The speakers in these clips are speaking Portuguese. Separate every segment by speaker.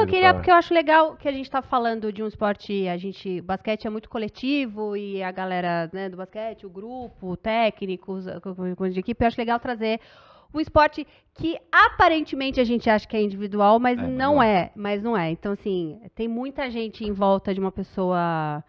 Speaker 1: Não, eu queria, porque eu
Speaker 2: acho legal que a gente tá falando de um esporte, a gente, basquete é muito coletivo e a galera né, do basquete, o grupo, técnicos, de equipe, eu acho legal trazer um esporte que aparentemente a gente acha que é individual, mas é, não é. é, mas não é. Então, assim, tem muita gente em volta de uma pessoa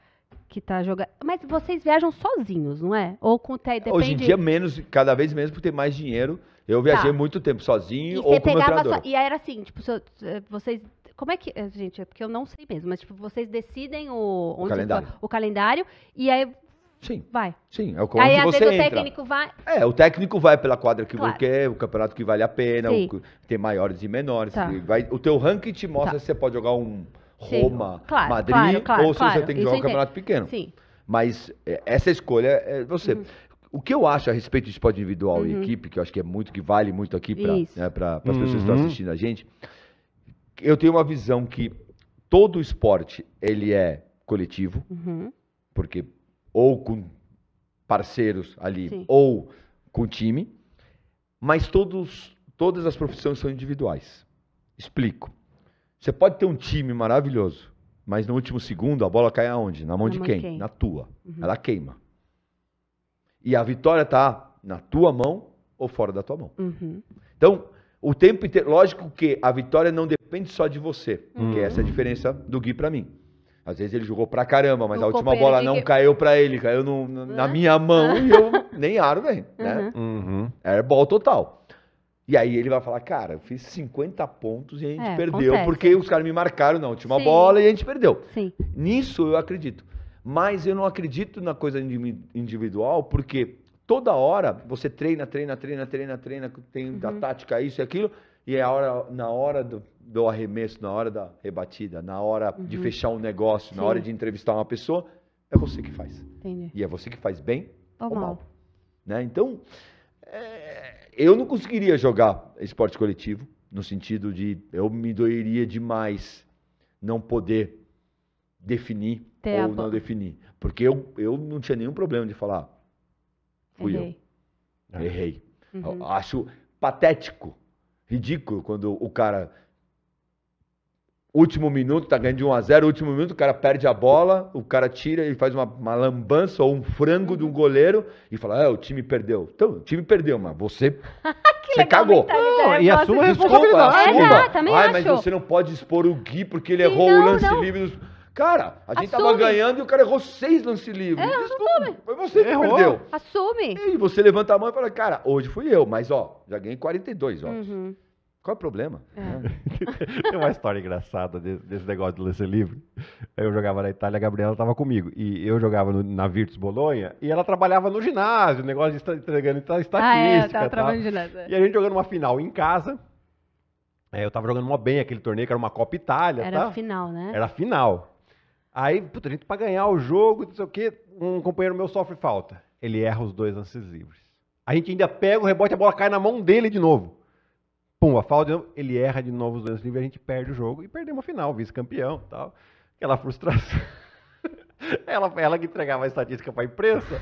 Speaker 2: que está jogando. Mas vocês viajam sozinhos, não é? Ou com te... Depende... Hoje em dia
Speaker 1: menos, cada vez menos, por ter mais dinheiro. Eu viajei tá. muito tempo sozinho e ou com meu treinador. So...
Speaker 2: E era assim, tipo, eh, vocês como é que. Eh, gente, é porque eu não sei mesmo, mas tipo, vocês decidem o, o, calendário. o calendário e aí. Sim. Vai.
Speaker 1: Sim, é o Aí às vezes o técnico vai. É, o técnico vai pela quadra que claro. você quer, o campeonato que vale a pena, o, tem maiores e menores. Tá. Vai, o teu ranking te mostra tá. se você pode jogar um Roma, claro, Madrid, claro, claro, ou se você tem que jogar um campeonato pequeno. Sim. Mas eh, essa escolha é você. Uhum. O que eu acho a respeito de esporte individual uhum. e equipe, que eu acho que é muito que vale muito aqui para né, as uhum. pessoas que estão uhum. assistindo a gente, eu tenho uma visão que todo esporte ele é coletivo, uhum. porque ou com parceiros ali Sim. ou com time, mas todos, todas as profissões são individuais. Explico. Você pode ter um time maravilhoso, mas no último segundo a bola cai aonde? Na mão, na de, mão quem? quem? Na tua. Uhum. Ela queima. E a vitória tá na tua mão ou fora da tua mão. Uhum. Então, o tempo inteiro, lógico que a vitória não depende só de você, uhum. porque essa é a diferença do Gui para mim. Às vezes ele jogou pra caramba, mas o a última bola não caiu pra ele, caiu no, no, na né? minha mão e eu nem aro, velho. Né? Uhum. uhum. Airball total. E aí ele vai falar, cara, eu fiz 50 pontos e a gente é, perdeu, acontece. porque os caras me marcaram na última Sim. bola e a gente perdeu. Sim. Nisso eu acredito. Mas eu não acredito na coisa individual, porque toda hora você treina, treina, treina, treina, treina, tem uhum. tática, isso e aquilo, e é a hora, na hora do, do arremesso, na hora da rebatida, na hora uhum. de fechar um negócio, Sim. na hora de entrevistar uma pessoa, é você que faz. Entendi. E é você que faz bem ou, ou mal. mal. Né? Então, é, eu não conseguiria jogar esporte coletivo, no sentido de eu me doeria demais não poder definir ou não definir. Porque eu, eu não tinha nenhum problema de falar. Ah, fui Errei. eu. Errei. Uhum. eu acho patético ridículo quando o cara. Último minuto, tá ganhando de 1 a 0 último minuto, o cara perde a bola, o cara tira, e faz uma, uma lambança ou um frango de um goleiro e fala: é, o time perdeu. Então, o time perdeu, mas você. você cagou. Não, e assuma a responsabilidade. Desculpa, é, assuma. Não, Ai, mas você não pode expor o Gui porque ele Sim, errou não, o lance livre dos. Cara, a gente tava ganhando e o cara errou seis lances livres.
Speaker 2: É, foi você que errou. perdeu. Assume. E você
Speaker 1: levanta a mão e fala, cara, hoje fui eu, mas ó, já ganhei 42 ó. Uhum. Qual é o problema? É. Né? Tem
Speaker 2: uma história engraçada desse, desse, negócio do lance livre. Eu jogava na Itália, a Gabriela tava comigo. E eu jogava no, na Virtus Bolonha e ela trabalhava no ginásio, negócio de entregando estatística. Ah, é, eu tava trabalhando no ginásio. É. E a gente jogando uma final em casa. É, eu tava jogando mó bem aquele torneio, que era uma Copa Itália. Era tá? final, né? Era final. Aí, puta, a gente pra ganhar o jogo, não sei o quê, um companheiro meu sofre falta. Ele erra os dois lances livres. A gente ainda pega o rebote, a bola cai na mão dele de novo. Pum, a falta, de novo, ele erra de novo os lances livres, a gente perde o jogo e perdemos a final, vice-campeão tal. Aquela frustração. Ela, ela que entregava a estatística para a imprensa,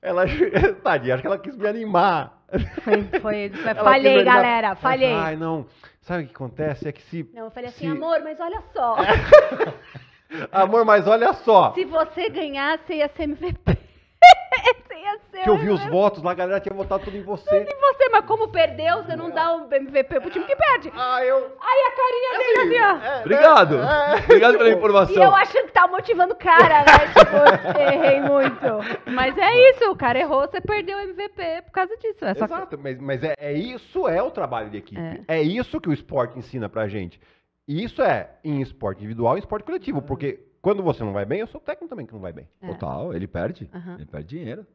Speaker 2: ela, tadinha, acho que ela quis me animar. Foi, foi, foi falhei, galera, falhei. Ai, não, sabe o que acontece? É que se... Não, eu falei assim, se... amor, mas olha só. É. Amor, mas olha só. Se você ganhar, você ia ser MVP. você ia ser que eu vi os votos lá, a galera tinha votado tudo em você. Tudo em você, mas como perdeu, você não dá o um MVP pro time que perde. Ah, eu... Aí a carinha dele assim, ó. É,
Speaker 1: Obrigado. É, é,
Speaker 2: Obrigado pela informação. E eu achando que tá motivando o cara, né? tipo, errei muito. Mas é isso, o cara errou, você perdeu o MVP por causa disso. É só Exato, que... mas, mas é, é, isso é o trabalho de equipe. É. é isso que o esporte ensina pra gente. E isso é em esporte individual e esporte coletivo, uhum. porque quando você não vai bem, eu sou técnico também que não vai bem. É. Total, ele perde. Uhum. Ele perde dinheiro.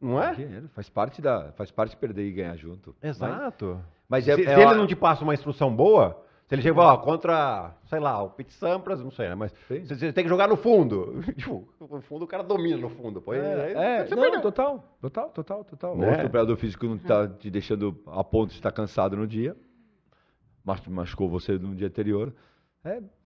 Speaker 2: Não é? dinheiro. Faz parte da, faz parte perder e ganhar junto.
Speaker 1: Exato.
Speaker 2: Mas, mas é, se, é, se ele não te passa uma instrução boa, se ele chega uhum. ó, contra, sei lá, o Pete Sampras, não sei, né? Mas você, tem que jogar no fundo. Tipo, no fundo o cara domina no fundo. Pô, é, é, não. total, total, total, total. Né? O preparador físico não está te deixando
Speaker 1: a ponto de estar cansado no dia machucou você no dia anterior. É,